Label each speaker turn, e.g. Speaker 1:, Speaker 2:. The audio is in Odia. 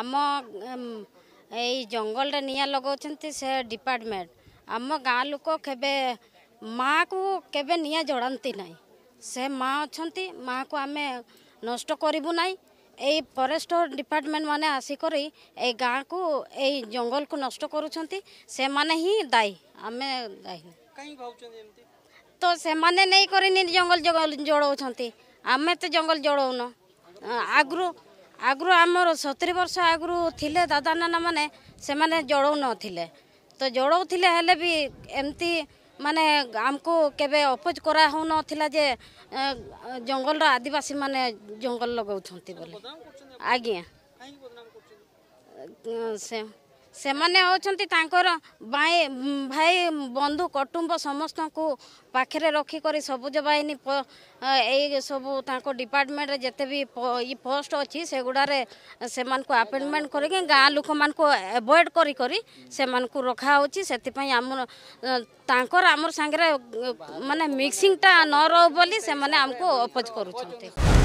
Speaker 1: ଆମ ଏଇ ଜଙ୍ଗଲରେ ନିଆଁ ଲଗାଉଛନ୍ତି ସେ ଡିପାର୍ଟମେଣ୍ଟ ଆମ ଗାଁ ଲୋକ କେବେ ମାଆକୁ କେବେ ନିଆଁ ଜଳାନ୍ତି ନାହିଁ ସେ ମା ଅଛନ୍ତି ମାଆକୁ ଆମେ ନଷ୍ଟ କରିବୁ ନାହିଁ ଏଇ ଫରେଷ୍ଟ ଡିପାର୍ଟମେଣ୍ଟ ମାନେ ଆସିକରି ଏଇ ଗାଁକୁ ଏଇ ଜଙ୍ଗଲକୁ ନଷ୍ଟ କରୁଛନ୍ତି ସେମାନେ ହିଁ ଦାୟୀ ଆମେ ଦାୟୀ ତ ସେମାନେ ନେଇକରି ଜଙ୍ଗଲ ଜଳାଉଛନ୍ତି ଆମେ ତ ଜଙ୍ଗଲ ଜଳାଉନ ଆଗରୁ ଆଗରୁ ଆମର ସତୁରୀ ବର୍ଷ ଆଗରୁ ଥିଲେ ଦାଦା ନାନା ମାନେ ସେମାନେ ଜଳଉ ନଥିଲେ ତ ଜଳଉଥିଲେ ହେଲେ ବି ଏମିତି ମାନେ ଆମକୁ କେବେ ଅପୋଜ୍ କରା ହେଉନଥିଲା ଯେ ଜଙ୍ଗଲର ଆଦିବାସୀ ମାନେ ଜଙ୍ଗଲ ଲଗାଉଛନ୍ତି ବୋଲି ଆଜ୍ଞା ସେ ସେମାନେ ହେଉଛନ୍ତି ତାଙ୍କର ଭାଇ ଭାଇ ବନ୍ଧୁ କୁଟୁମ୍ବ ସମସ୍ତଙ୍କୁ ପାଖରେ ରଖିକରି ସବୁଜ ବାହିନୀ ଏଇ ସବୁ ତାଙ୍କ ଡିପାର୍ଟମେଣ୍ଟରେ ଯେତେ ବି ଇ ପୋଷ୍ଟ ଅଛି ସେଗୁଡ଼ାରେ ସେମାନଙ୍କୁ ଆପଏଣ୍ଟମେଣ୍ଟ କରିକି ଗାଁ ଲୋକମାନଙ୍କୁ ଏଭଏଡ଼ କରି କରି ସେମାନଙ୍କୁ ରଖାହେଉଛି ସେଥିପାଇଁ ଆମର ତାଙ୍କର ଆମର ସାଙ୍ଗରେ ମାନେ ମିକ୍ସିଂଟା ନ ରହୁ ବୋଲି ସେମାନେ ଆମକୁ ଅପୋଜ କରୁଛନ୍ତି